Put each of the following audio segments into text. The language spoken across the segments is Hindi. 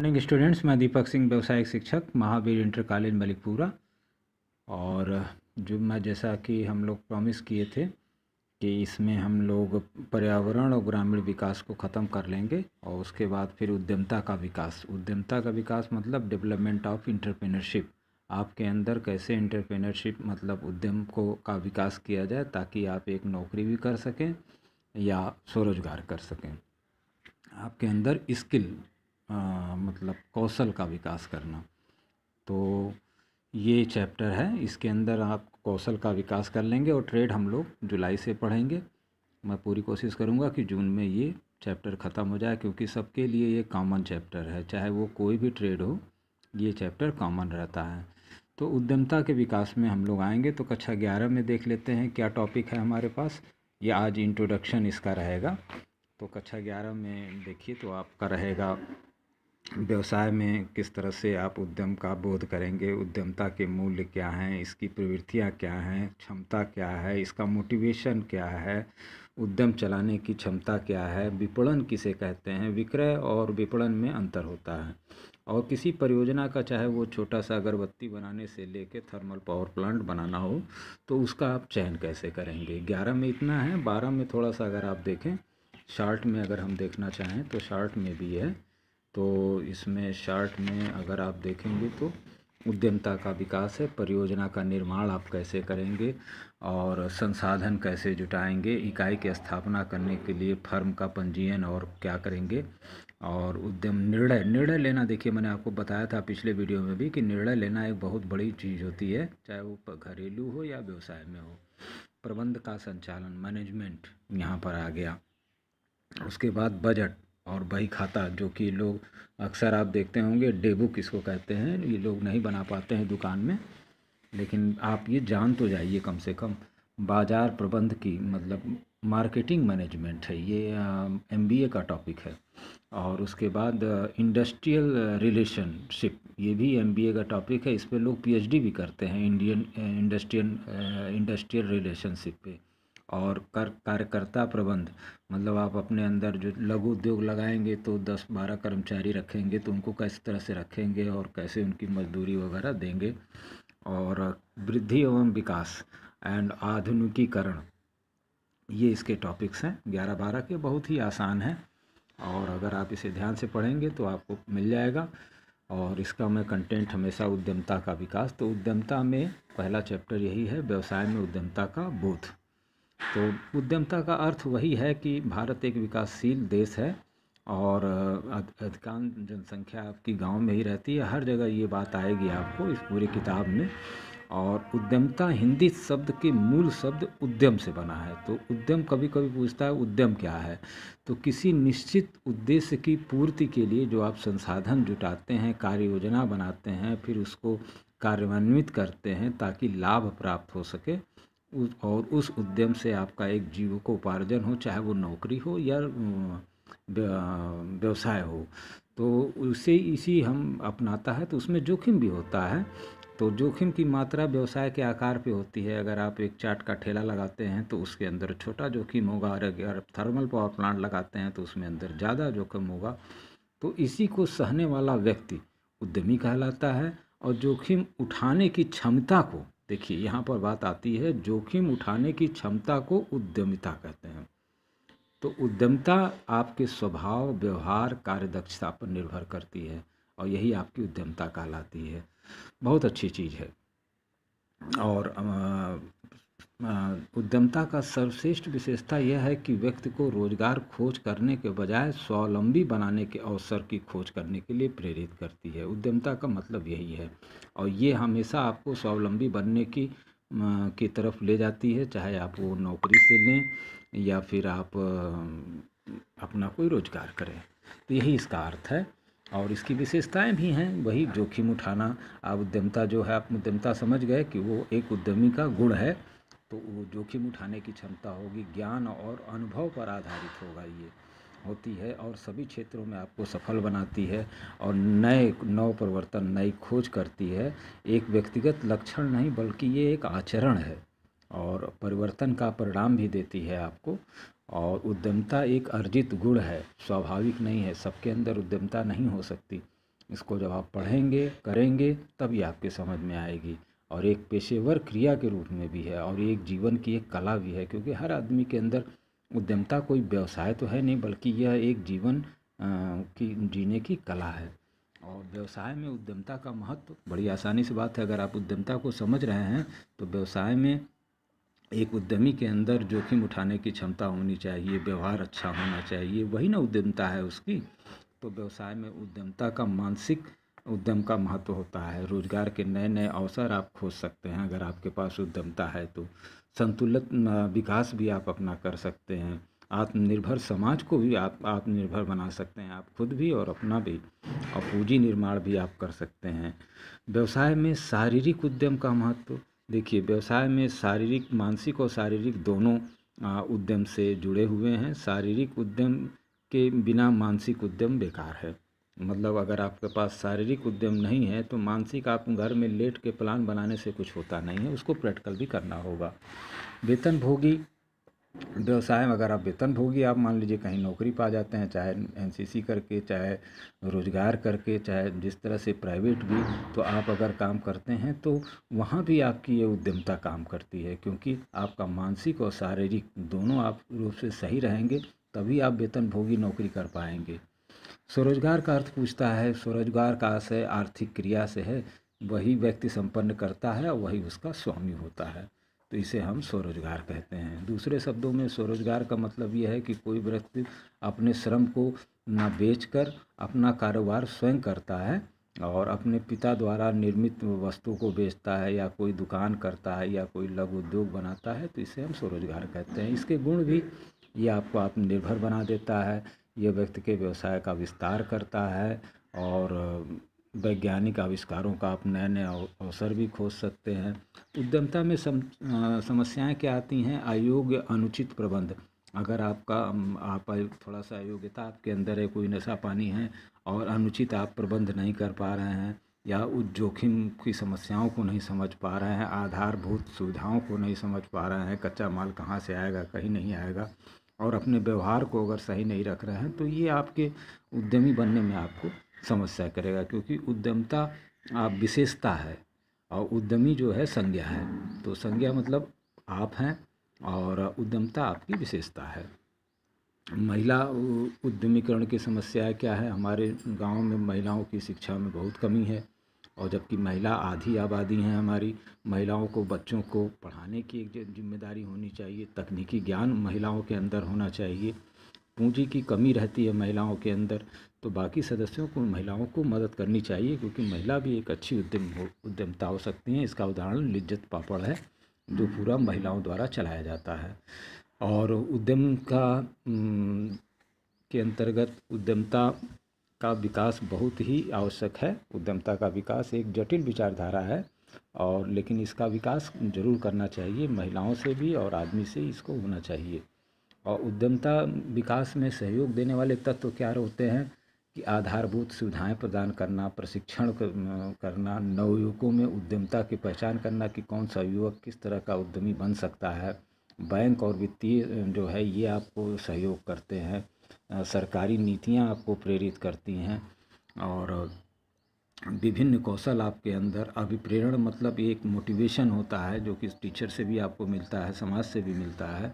मॉर्निंग स्टूडेंट्स मैं दीपक सिंह व्यवसायिक शिक्षक महावीर इंटर कॉलेज मलिकपुरा और जो मैं जैसा कि हम लोग प्रॉमिस किए थे कि इसमें हम लोग पर्यावरण और ग्रामीण विकास को ख़त्म कर लेंगे और उसके बाद फिर उद्यमता का विकास उद्यमता का विकास मतलब डेवलपमेंट ऑफ इंटरप्रेनरशिप आपके अंदर कैसे इंटरप्रेनरशिप मतलब उद्यम को का विकास किया जाए ताकि आप एक नौकरी भी कर सकें या स्वरोजगार कर सकें आपके अंदर स्किल मतलब कौशल का विकास करना तो ये चैप्टर है इसके अंदर आप कौशल का विकास कर लेंगे और ट्रेड हम लोग जुलाई से पढ़ेंगे मैं पूरी कोशिश करूँगा कि जून में ये चैप्टर ख़त्म हो जाए क्योंकि सबके लिए ये कॉमन चैप्टर है चाहे वो कोई भी ट्रेड हो ये चैप्टर कॉमन रहता है तो उद्यमता के विकास में हम लोग आएंगे तो कक्षा ग्यारह में देख लेते हैं क्या टॉपिक है हमारे पास ये आज इंट्रोडक्शन इसका रहेगा तो कक्षा ग्यारह में देखिए तो आपका रहेगा व्यवसाय में किस तरह से आप उद्यम का बोध करेंगे उद्यमता के मूल्य क्या हैं इसकी प्रवृत्तियाँ क्या हैं क्षमता क्या है इसका मोटिवेशन क्या है उद्यम चलाने की क्षमता क्या है विपणन किसे कहते हैं विक्रय और विपणन में अंतर होता है और किसी परियोजना का चाहे वो छोटा सा अगरबत्ती बनाने से लेके थर्मल पावर प्लांट बनाना हो तो उसका आप चयन कैसे करेंगे ग्यारह में इतना है बारह में थोड़ा सा अगर आप देखें शार्ट में अगर हम देखना चाहें तो शार्ट में भी है तो इसमें शार्ट में अगर आप देखेंगे तो उद्यमता का विकास है परियोजना का निर्माण आप कैसे करेंगे और संसाधन कैसे जुटाएंगे इकाई की स्थापना करने के लिए फर्म का पंजीयन और क्या करेंगे और उद्यम निर्णय निर्णय लेना देखिए मैंने आपको बताया था पिछले वीडियो में भी कि निर्णय लेना एक बहुत बड़ी चीज़ होती है चाहे वो घरेलू हो या व्यवसाय में हो प्रबंध का संचालन मैनेजमेंट यहाँ पर आ गया उसके बाद बजट और खाता जो कि लोग अक्सर आप देखते होंगे बुक इसको कहते हैं ये लोग नहीं बना पाते हैं दुकान में लेकिन आप ये जान तो जाइए कम से कम बाज़ार प्रबंध की मतलब मार्केटिंग मैनेजमेंट है ये एम बी ए का टॉपिक है और उसके बाद इंडस्ट्रियल रिलेशनशिप ये भी एम बी ए का टॉपिक है इस पर लोग पी एच डी भी करते हैं इंडियन इंडस्ट्रियल इंडस्ट्रियल रिलेशनशिप पे और कर कार्यकर्ता प्रबंध मतलब आप अपने अंदर जो लघु उद्योग लगाएंगे तो दस बारह कर्मचारी रखेंगे तो उनको कैसे तरह से रखेंगे और कैसे उनकी मजदूरी वगैरह देंगे और वृद्धि एवं विकास एंड आधुनिकीकरण ये इसके टॉपिक्स हैं ग्यारह बारह के बहुत ही आसान हैं और अगर आप इसे ध्यान से पढ़ेंगे तो आपको मिल जाएगा और इसका मैं कंटेंट हमेशा उद्यमता का विकास तो उद्यमता में पहला चैप्टर यही है व्यवसाय में उद्यमता का बोध तो उद्यमता का अर्थ वही है कि भारत एक विकासशील देश है और अधिकांश जनसंख्या आपकी गांव में ही रहती है हर जगह ये बात आएगी आपको इस पूरी किताब में और उद्यमता हिंदी शब्द के मूल शब्द उद्यम से बना है तो उद्यम कभी कभी पूछता है उद्यम क्या है तो किसी निश्चित उद्देश्य की पूर्ति के लिए जो आप संसाधन जुटाते हैं कार्य योजना बनाते हैं फिर उसको कार्यान्वित करते हैं ताकि लाभ प्राप्त हो सके और उस उद्यम से आपका एक उपार्जन हो चाहे वो नौकरी हो या व्यवसाय हो तो उसे इसी हम अपनाता है तो उसमें जोखिम भी होता है तो जोखिम की मात्रा व्यवसाय के आकार पे होती है अगर आप एक चाट का ठेला लगाते हैं तो उसके अंदर छोटा जोखिम होगा और अगर थर्मल पावर प्लांट लगाते हैं तो उसमें अंदर ज़्यादा जोखिम होगा तो इसी को सहने वाला व्यक्ति उद्यमी कहलाता है और जोखिम उठाने की क्षमता को देखिए यहाँ पर बात आती है जोखिम उठाने की क्षमता को उद्यमिता कहते हैं तो उद्यमिता आपके स्वभाव व्यवहार कार्यदक्षता पर निर्भर करती है और यही आपकी उद्यमता कहलाती है बहुत अच्छी चीज़ है और उद्यमता का सर्वश्रेष्ठ विशेषता यह है कि व्यक्ति को रोजगार खोज करने के बजाय स्वावलंबी बनाने के अवसर की खोज करने के लिए प्रेरित करती है उद्यमता का मतलब यही है और ये हमेशा आपको स्वावलंबी बनने की की तरफ ले जाती है चाहे आप वो नौकरी से लें या फिर आप अपना कोई रोजगार करें तो यही इसका अर्थ है और इसकी विशेषताएं भी हैं वही जोखिम उठाना आप उद्यमता जो है आप उद्यमता समझ गए कि वो एक उद्यमी का गुण है तो वो जोखिम उठाने की क्षमता होगी ज्ञान और अनुभव पर आधारित होगा ये होती है और सभी क्षेत्रों में आपको सफल बनाती है और नए नव परिवर्तन नई खोज करती है एक व्यक्तिगत लक्षण नहीं बल्कि ये एक आचरण है और परिवर्तन का परिणाम भी देती है आपको और उद्यमता एक अर्जित गुण है स्वाभाविक नहीं है सबके अंदर उद्यमता नहीं हो सकती इसको जब आप पढ़ेंगे करेंगे तभी आपके समझ में आएगी और एक पेशेवर क्रिया के रूप में भी है और एक जीवन की एक कला भी है क्योंकि हर आदमी के अंदर उद्यमता कोई व्यवसाय तो है नहीं बल्कि यह एक जीवन की जीने की कला है और व्यवसाय में उद्यमता का महत्व बड़ी आसानी से बात है अगर आप उद्यमता को समझ रहे हैं तो व्यवसाय में एक उद्यमी के अंदर जोखिम उठाने की क्षमता होनी चाहिए व्यवहार अच्छा होना चाहिए वही ना उद्यमता है उसकी तो व्यवसाय में उद्यमता का मानसिक उद्यम का महत्व होता है रोजगार के नए नए अवसर आप खोज सकते हैं अगर आपके पास उद्यमता है तो संतुलित विकास भी आप अपना कर सकते हैं आत्मनिर्भर समाज को भी आप आत्मनिर्भर बना सकते हैं आप खुद भी और अपना भी और पूंजी निर्माण भी आप कर सकते हैं व्यवसाय में शारीरिक उद्यम का महत्व देखिए व्यवसाय में शारीरिक मानसिक और शारीरिक दोनों उद्यम से जुड़े हुए हैं शारीरिक उद्यम के बिना मानसिक उद्यम बेकार है मतलब अगर आपके पास शारीरिक उद्यम नहीं है तो मानसिक आप घर में लेट के प्लान बनाने से कुछ होता नहीं है उसको प्रैक्टिकल भी करना होगा वेतन भोगी व्यवसाय में अगर आप वेतन भोगी आप मान लीजिए कहीं नौकरी पा जाते हैं चाहे एनसीसी करके चाहे रोजगार करके चाहे जिस तरह से प्राइवेट भी तो आप अगर काम करते हैं तो वहाँ भी आपकी ये उद्यमता काम करती है क्योंकि आपका मानसिक और शारीरिक दोनों आप रूप से सही रहेंगे तभी आप वेतन भोगी नौकरी कर पाएंगे स्वरोजगार का अर्थ पूछता है स्वरोजगार का आशय आर्थिक क्रिया से है वही व्यक्ति संपन्न करता है और वही उसका स्वामी होता है तो इसे हम स्वरोजगार कहते हैं दूसरे शब्दों में स्वरोजगार का मतलब यह है कि कोई व्यक्ति अपने श्रम को ना बेचकर अपना कारोबार स्वयं करता है और अपने पिता द्वारा निर्मित वस्तु को बेचता है या कोई दुकान करता है या कोई लघु उद्योग बनाता है तो इसे हम स्वरोजगार कहते हैं इसके गुण भी ये आपको आत्मनिर्भर बना देता है ये व्यक्ति के व्यवसाय का विस्तार करता है और वैज्ञानिक आविष्कारों का आप नए नए अवसर भी खोज सकते हैं उद्यमता में सम समस्याएँ क्या आती हैं अयोग्य अनुचित प्रबंध अगर आपका आप थोड़ा सा अयोग्यता आपके अंदर है कोई नशा पानी है और अनुचित आप प्रबंध नहीं कर पा रहे हैं या उस जोखिम की समस्याओं को नहीं समझ पा रहे हैं आधारभूत सुविधाओं को नहीं समझ पा रहे हैं कच्चा माल कहाँ से आएगा कहीं नहीं आएगा और अपने व्यवहार को अगर सही नहीं रख रहे हैं तो ये आपके उद्यमी बनने में आपको समस्या करेगा क्योंकि उद्यमता आप विशेषता है और उद्यमी जो है संज्ञा है तो संज्ञा मतलब आप हैं और उद्यमता आपकी विशेषता है महिला उद्यमीकरण की समस्या क्या है हमारे गांव में महिलाओं की शिक्षा में बहुत कमी है और जबकि महिला आधी आबादी हैं हमारी महिलाओं को बच्चों को पढ़ाने की एक जिम्मेदारी होनी चाहिए तकनीकी ज्ञान महिलाओं के अंदर होना चाहिए पूंजी की कमी रहती है महिलाओं के अंदर तो बाकी सदस्यों को महिलाओं को मदद करनी चाहिए क्योंकि महिला भी एक अच्छी उद्यम हो उद्यमता हो सकती हैं इसका उदाहरण लिज्जत पापड़ है जो पूरा महिलाओं द्वारा चलाया जाता है और उद्यम का के अंतर्गत उद्यमता का विकास बहुत ही आवश्यक है उद्यमता का विकास एक जटिल विचारधारा है और लेकिन इसका विकास जरूर करना चाहिए महिलाओं से भी और आदमी से इसको होना चाहिए और उद्यमता विकास में सहयोग देने वाले तत्व क्या होते हैं कि आधारभूत सुविधाएं प्रदान करना प्रशिक्षण करना नवयुवकों में उद्यमता की पहचान करना कि कौन सा युवक किस तरह का उद्यमी बन सकता है बैंक और वित्तीय जो है ये आपको सहयोग करते हैं सरकारी नीतियाँ आपको प्रेरित करती हैं और विभिन्न कौशल आपके अंदर अभिप्रेरण मतलब एक मोटिवेशन होता है जो कि टीचर से भी आपको मिलता है समाज से भी मिलता है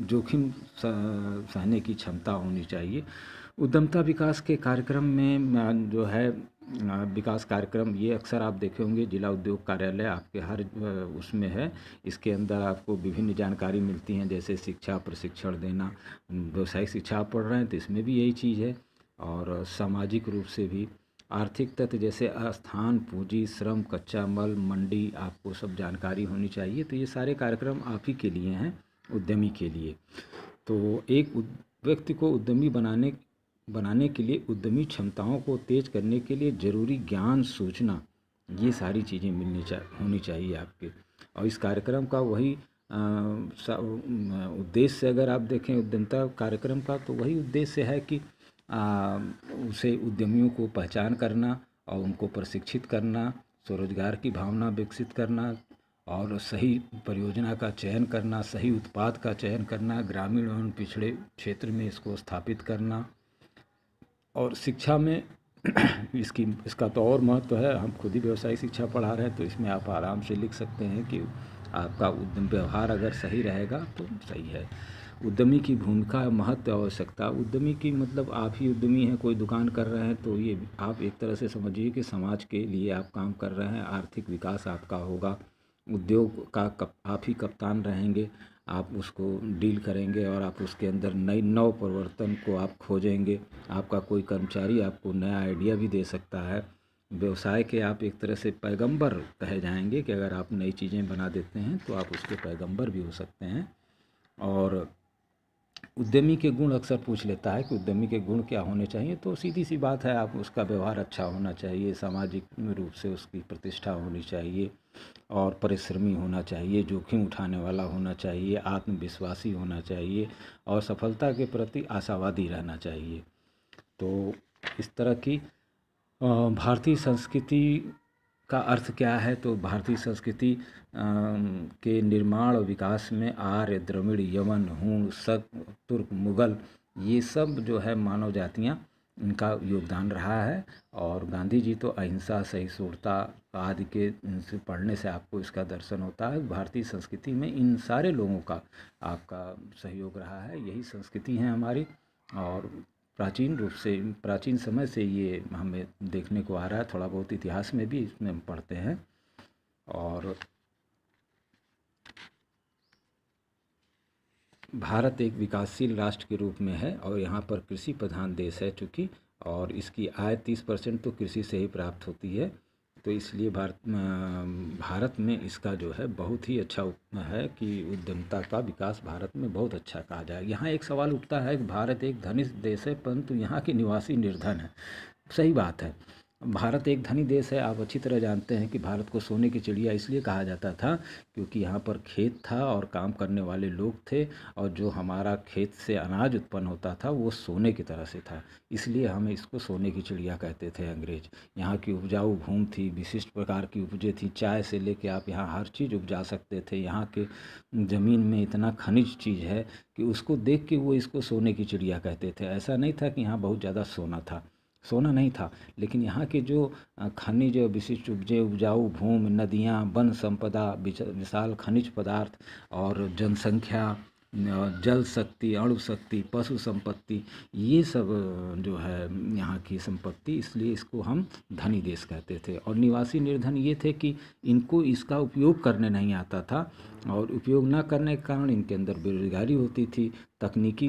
जोखिम सहने की क्षमता होनी चाहिए उद्यमता विकास के कार्यक्रम में जो है विकास कार्यक्रम ये अक्सर आप देखे होंगे जिला उद्योग कार्यालय आपके हर उसमें है इसके अंदर आपको विभिन्न जानकारी मिलती हैं जैसे शिक्षा प्रशिक्षण देना व्यवसायिक शिक्षा आप पढ़ रहे हैं तो इसमें भी यही चीज़ है और सामाजिक रूप से भी आर्थिक तत्व जैसे स्थान पूंजी श्रम कच्चा मल मंडी आपको सब जानकारी होनी चाहिए तो ये सारे कार्यक्रम आप ही के लिए हैं उद्यमी के लिए तो एक व्यक्ति को उद्यमी बनाने बनाने के लिए उद्यमी क्षमताओं को तेज करने के लिए ज़रूरी ज्ञान सूचना ये सारी चीज़ें मिलनी चाह होनी चाहिए आपके और इस कार्यक्रम का वही उद्देश्य अगर आप देखें उद्यमता कार्यक्रम का तो वही उद्देश्य है कि आ, उसे उद्यमियों को पहचान करना और उनको प्रशिक्षित करना स्वरोजगार की भावना विकसित करना और सही परियोजना का चयन करना सही उत्पाद का चयन करना ग्रामीण और पिछड़े क्षेत्र में इसको स्थापित करना और शिक्षा में इसकी इसका तो और महत्व है हम खुद ही व्यवसायिक शिक्षा पढ़ा रहे हैं तो इसमें आप आराम से लिख सकते हैं कि आपका उद्यम व्यवहार अगर सही रहेगा तो सही है उद्यमी की भूमिका महत्व आवश्यकता उद्यमी की मतलब आप ही उद्यमी हैं कोई दुकान कर रहे हैं तो ये आप एक तरह से समझिए कि समाज के लिए आप काम कर रहे हैं आर्थिक विकास आपका होगा उद्योग का कप, आप ही कप्तान रहेंगे आप उसको डील करेंगे और आप उसके अंदर नई नव परिवर्तन को आप खोजेंगे आपका कोई कर्मचारी आपको नया आइडिया भी दे सकता है व्यवसाय के आप एक तरह से पैगंबर कहे जाएंगे कि अगर आप नई चीज़ें बना देते हैं तो आप उसके पैगंबर भी हो सकते हैं और उद्यमी के गुण अक्सर पूछ लेता है कि उद्यमी के गुण क्या होने चाहिए तो सीधी सी बात है आप उसका व्यवहार अच्छा होना चाहिए सामाजिक रूप से उसकी प्रतिष्ठा होनी चाहिए और परिश्रमी होना चाहिए जोखिम उठाने वाला होना चाहिए आत्मविश्वासी होना चाहिए और सफलता के प्रति आशावादी रहना चाहिए तो इस तरह की भारतीय संस्कृति का अर्थ क्या है तो भारतीय संस्कृति के निर्माण और विकास में आर्य द्रविड़ यमन हूण शक तुर्क मुग़ल ये सब जो है मानव जातियाँ इनका योगदान रहा है और गांधी जी तो अहिंसा सहिष्णुता आदि के इनसे पढ़ने से आपको इसका दर्शन होता है भारतीय संस्कृति में इन सारे लोगों का आपका सहयोग रहा है यही संस्कृति है हमारी और प्राचीन रूप से प्राचीन समय से ये हमें देखने को आ रहा है थोड़ा बहुत इतिहास में भी इसमें हम पढ़ते हैं और भारत एक विकासशील राष्ट्र के रूप में है और यहाँ पर कृषि प्रधान देश है चूँकि और इसकी आय तीस परसेंट तो कृषि से ही प्राप्त होती है तो इसलिए भारत भारत में इसका जो है बहुत ही अच्छा है कि उद्यमता का विकास भारत में बहुत अच्छा कहा जाए यहाँ एक सवाल उठता है कि भारत एक धनिष्ठ देश है परंतु यहाँ के निवासी निर्धन है सही बात है भारत एक धनी देश है आप अच्छी तरह जानते हैं कि भारत को सोने की चिड़िया इसलिए कहा जाता था क्योंकि यहाँ पर खेत था और काम करने वाले लोग थे और जो हमारा खेत से अनाज उत्पन्न होता था वो सोने की तरह से था इसलिए हम इसको सोने की चिड़िया कहते थे अंग्रेज यहाँ की उपजाऊ भूमि थी विशिष्ट प्रकार की उपजे थी चाय से लेके आप यहाँ हर चीज़ उपजा सकते थे यहाँ के ज़मीन में इतना खनिज चीज़ है कि उसको देख के वो इसको सोने की चिड़िया कहते थे ऐसा नहीं था कि यहाँ बहुत ज़्यादा सोना था सोना नहीं था लेकिन यहाँ के जो खनिज विशिष्ट उपजे उपजाऊ भूमि नदियाँ वन संपदा विशाल खनिज पदार्थ और जनसंख्या जल शक्ति अणु शक्ति पशु संपत्ति ये सब जो है यहाँ की संपत्ति इसलिए इसको हम धनी देश कहते थे और निवासी निर्धन ये थे कि इनको इसका उपयोग करने नहीं आता था और उपयोग ना करने के कारण इनके अंदर बेरोजगारी होती थी तकनीकी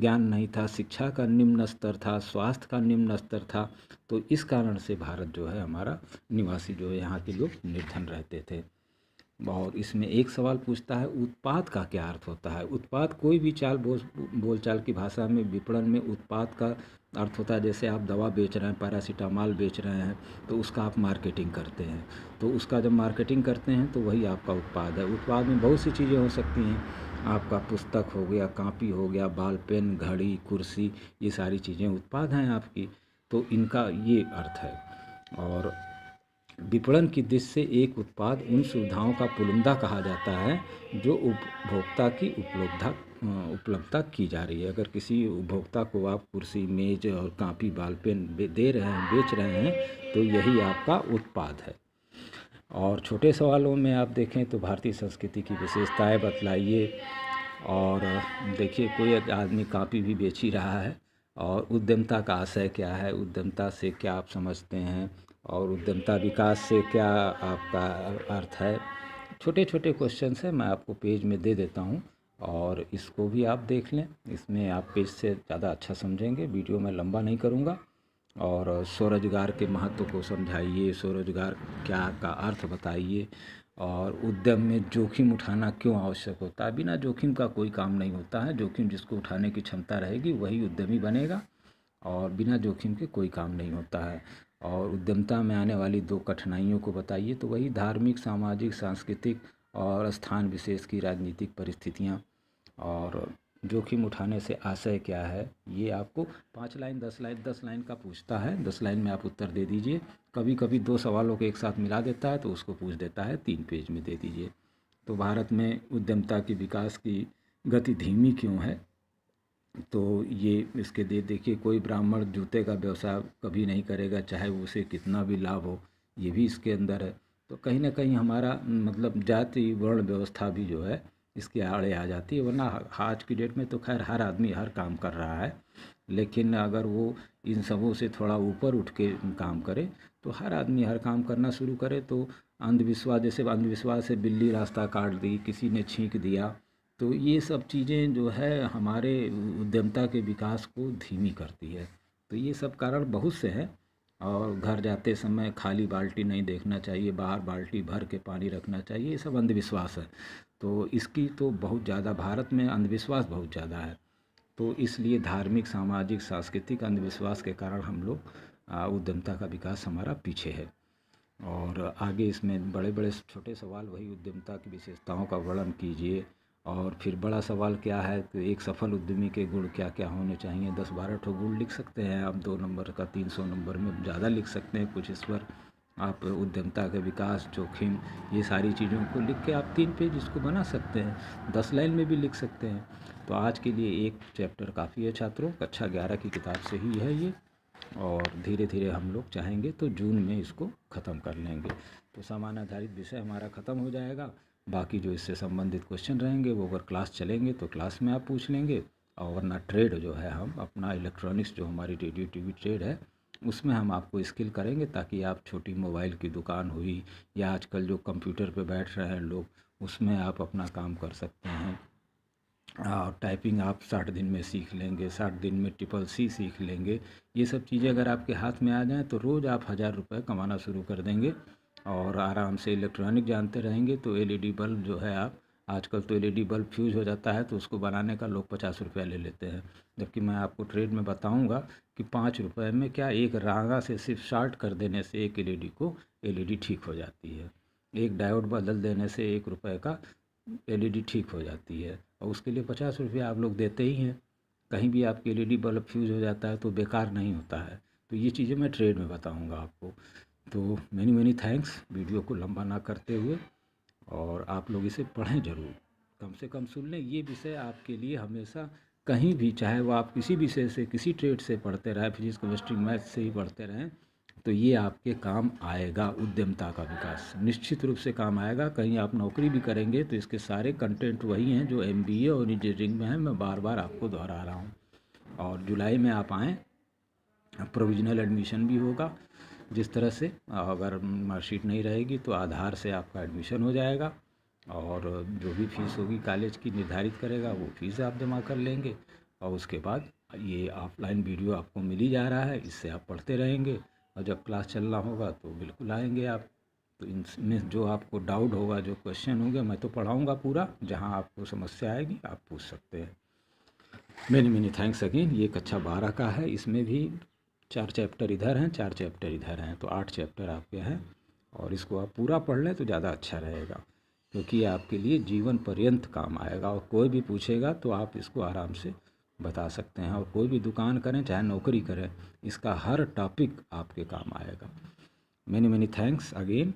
ज्ञान नहीं था शिक्षा का निम्न स्तर था स्वास्थ्य का निम्न स्तर था तो इस कारण से भारत जो है हमारा निवासी जो है यहाँ के लोग निर्धन रहते थे और इसमें एक सवाल पूछता है उत्पाद का क्या अर्थ होता है उत्पाद कोई भी चाल बोल बोलचाल की भाषा में विपणन में उत्पाद का अर्थ होता है जैसे आप दवा बेच रहे हैं पैरासीटामॉल बेच रहे हैं तो उसका आप मार्केटिंग करते हैं तो उसका जब मार्केटिंग करते हैं तो वही आपका उत्पाद है उत्पाद में बहुत सी चीज़ें हो सकती हैं आपका पुस्तक हो गया कापी हो गया बाल पेन घड़ी कुर्सी ये सारी चीज़ें उत्पाद हैं आपकी तो इनका ये अर्थ है और विपणन की दृष्टि से एक उत्पाद उन सुविधाओं का पुलिंदा कहा जाता है जो उपभोक्ता की उपलब्धता उपलब्धता की जा रही है अगर किसी उपभोक्ता को आप कुर्सी मेज और कापी बाल पेन दे रहे हैं बेच रहे हैं तो यही आपका उत्पाद है और छोटे सवालों में आप देखें तो भारतीय संस्कृति की विशेषताएँ बतलाइए और देखिए कोई आदमी कापी भी बेच ही रहा है और उद्यमता का आशय क्या है उद्यमता से क्या आप समझते हैं और उद्यमता विकास से क्या आपका अर्थ है छोटे छोटे क्वेश्चन हैं मैं आपको पेज में दे देता हूँ और इसको भी आप देख लें इसमें आप पेज से ज़्यादा अच्छा समझेंगे वीडियो मैं लंबा नहीं करूँगा और स्वरोजगार के महत्व को समझाइए स्वरोजगार क्या का अर्थ बताइए और उद्यम में जोखिम उठाना क्यों आवश्यक होता है बिना जोखिम का कोई काम नहीं होता है जोखिम जिसको उठाने की क्षमता रहेगी वही उद्यमी बनेगा और बिना जोखिम के कोई काम नहीं होता है और उद्यमता में आने वाली दो कठिनाइयों को बताइए तो वही धार्मिक सामाजिक सांस्कृतिक और स्थान विशेष की राजनीतिक परिस्थितियाँ और जोखिम उठाने से आशय क्या है ये आपको पाँच लाइन दस लाइन दस लाइन का पूछता है दस लाइन में आप उत्तर दे दीजिए कभी कभी दो सवालों को एक साथ मिला देता है तो उसको पूछ देता है तीन पेज में दे दीजिए तो भारत में उद्यमता के विकास की गति धीमी क्यों है तो ये इसके दे देखिए कोई ब्राह्मण जूते का व्यवसाय कभी नहीं करेगा चाहे उसे कितना भी लाभ हो ये भी इसके अंदर है तो कहीं ना कहीं हमारा मतलब जाति वर्ण व्यवस्था भी जो है इसके आड़े आ जाती है वरना आज की डेट में तो खैर हर आदमी हर काम कर रहा है लेकिन अगर वो इन सबों से थोड़ा ऊपर उठ के काम करे तो हर आदमी हर काम करना शुरू करे तो अंधविश्वास जैसे अंधविश्वास से बिल्ली रास्ता काट दी किसी ने छींक दिया तो ये सब चीज़ें जो है हमारे उद्यमता के विकास को धीमी करती है तो ये सब कारण बहुत से हैं और घर जाते समय खाली बाल्टी नहीं देखना चाहिए बाहर बाल्टी भर के पानी रखना चाहिए ये सब अंधविश्वास है तो इसकी तो बहुत ज़्यादा भारत में अंधविश्वास बहुत ज़्यादा है तो इसलिए धार्मिक सामाजिक सांस्कृतिक अंधविश्वास के कारण हम लोग उद्यमता का विकास हमारा पीछे है और आगे इसमें बड़े बड़े छोटे सवाल वही उद्यमता की विशेषताओं का वर्णन कीजिए और फिर बड़ा सवाल क्या है कि एक सफल उद्यमी के गुण क्या क्या होने चाहिए दस बारह ठो गुण लिख सकते हैं आप दो नंबर का तीन सौ नंबर में ज़्यादा लिख सकते हैं कुछ इस पर आप उद्यमता के विकास जोखिम ये सारी चीज़ों को लिख के आप तीन पेज इसको बना सकते हैं दस लाइन में भी लिख सकते हैं तो आज के लिए एक चैप्टर काफ़ी है छात्रों कक्षा ग्यारह की किताब से ही है ये और धीरे धीरे हम लोग चाहेंगे तो जून में इसको ख़त्म कर लेंगे तो सामान आधारित विषय हमारा ख़त्म हो जाएगा बाकी जो इससे संबंधित क्वेश्चन रहेंगे वो अगर क्लास चलेंगे तो क्लास में आप पूछ लेंगे और वरना ट्रेड जो है हम अपना इलेक्ट्रॉनिक्स जो हमारी रेडियो टी ट्रेड है उसमें हम आपको स्किल करेंगे ताकि आप छोटी मोबाइल की दुकान हुई या आजकल जो कंप्यूटर पर बैठ रहे हैं लोग उसमें आप अपना काम कर सकते हैं और टाइपिंग आप साठ दिन में सीख लेंगे साठ दिन में ट्रिपल सी सीख लेंगे ये सब चीज़ें अगर आपके हाथ में आ जाएँ तो रोज़ आप हज़ार रुपये कमाना शुरू कर देंगे और आराम से इलेक्ट्रॉनिक जानते रहेंगे तो एलईडी बल्ब जो है आप आजकल तो एलईडी बल्ब फ्यूज हो जाता है तो उसको बनाने का लोग पचास रुपया ले लेते हैं जबकि मैं आपको ट्रेड में बताऊंगा कि पाँच रुपये में क्या एक रागा से सिर्फ शार्ट कर देने से एक एल को एल ठीक हो जाती है एक डायोड बदल देने से एक रुपये का एल ठीक हो जाती है और उसके लिए पचास रुपया आप लोग देते ही हैं कहीं भी आपके एल बल्ब फ्यूज हो जाता है तो बेकार नहीं होता है तो ये चीज़ें मैं ट्रेड में बताऊँगा आपको तो मैनी मैनी थैंक्स वीडियो को लंबा ना करते हुए और आप लोग इसे पढ़ें ज़रूर कम से कम सुन लें ये विषय आपके लिए हमेशा कहीं भी चाहे वो आप किसी विषय से किसी ट्रेड से पढ़ते रहें फिजिक्स केमिस्ट्री मैथ से ही पढ़ते रहें तो ये आपके काम आएगा उद्यमता का विकास निश्चित रूप से काम आएगा कहीं आप नौकरी भी करेंगे तो इसके सारे कंटेंट वही हैं जो एम और इंजीनियरिंग में हैं मैं बार बार आपको दोहरा रहा हूँ और जुलाई में आप आएँ प्रोविजनल एडमिशन भी होगा जिस तरह से अगर मार्कशीट नहीं रहेगी तो आधार से आपका एडमिशन हो जाएगा और जो भी फीस होगी कॉलेज की निर्धारित करेगा वो फीस आप जमा कर लेंगे और उसके बाद ये ऑफलाइन वीडियो आपको मिल ही जा रहा है इससे आप पढ़ते रहेंगे और जब क्लास चलना होगा तो बिल्कुल आएंगे आप तो इनमें जो आपको डाउट होगा जो क्वेश्चन होंगे मैं तो पढ़ाऊँगा पूरा जहाँ आपको समस्या आएगी आप पूछ सकते हैं मैनी मैनी थैंक्स अगेन ये कक्षा अच्छा बारह का है इसमें भी चार चैप्टर इधर हैं चार चैप्टर इधर हैं तो आठ चैप्टर आपके हैं और इसको आप पूरा पढ़ लें तो ज़्यादा अच्छा रहेगा क्योंकि तो आपके लिए जीवन पर्यंत काम आएगा और कोई भी पूछेगा तो आप इसको आराम से बता सकते हैं और कोई भी दुकान करें चाहे नौकरी करें इसका हर टॉपिक आपके काम आएगा मैनी मैनी थैंक्स अगेन